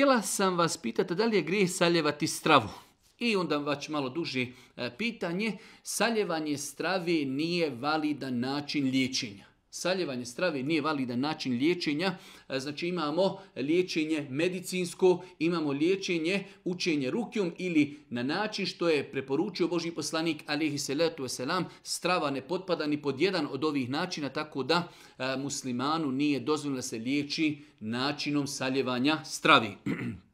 Htjela sam vas pitati da li je grijeh saljevati stravu. I onda vać malo duže e, pitanje. Saljevanje strave nije validan način liječenja. Saljevanje strave nije validan način liječenja, e, znači imamo liječenje medicinsko, imamo liječenje učenje rukjom ili na način što je preporučio Boži poslanik, alihi salatu wasalam, strava ne potpada ni pod jedan od ovih načina, tako da e, muslimanu nije dozvoljno se liječi načinom saljevanja strave.